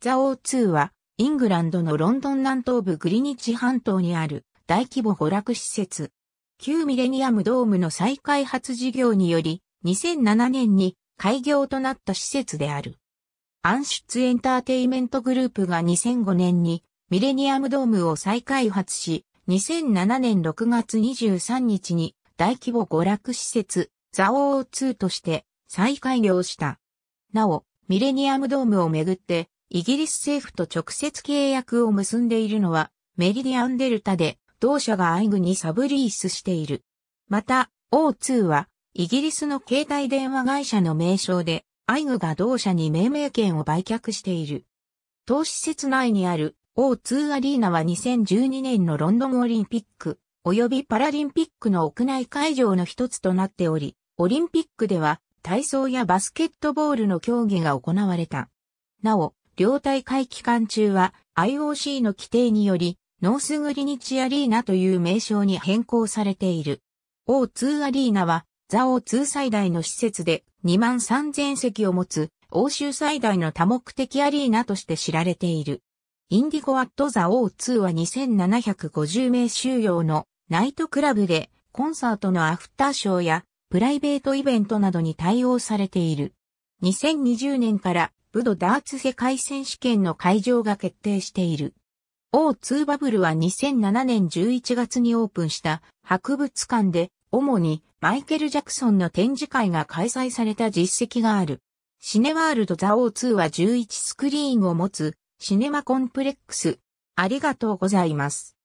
ザオー2は、イングランドのロンドン南東部グリニッジ半島にある大規模娯楽施設。旧ミレニアムドームの再開発事業により、2007年に開業となった施設である。アンシュツエンターテイメントグループが2005年にミレニアムドームを再開発し、2007年6月23日に大規模娯楽施設ザオー2として再開業した。なお、ミレニアムドームをめぐってイギリス政府と直接契約を結んでいるのは、メリディアンデルタで、同社がアイグにサブリースしている。また、O2 は、イギリスの携帯電話会社の名称で、アイグが同社に命名権を売却している。当施設内にある O2 アリーナは2012年のロンドンオリンピック及びパラリンピックの屋内会場の一つとなっており、オリンピックでは体操やバスケットボールの競技が行われた。なお、両大会期間中は IOC の規定により、ノースグリニッチアリーナという名称に変更されている。O2 アリーナは、ザ O2 最大の施設で2万3000席を持つ、欧州最大の多目的アリーナとして知られている。インディゴアットザ O2 は2750名収容のナイトクラブで、コンサートのアフターショーやプライベートイベントなどに対応されている。2020年からブドダーツ世界選手権の会場が決定している。O2 バブルは2007年11月にオープンした博物館で主にマイケル・ジャクソンの展示会が開催された実績がある。シネワールドザ O2 は11スクリーンを持つシネマコンプレックス。ありがとうございます。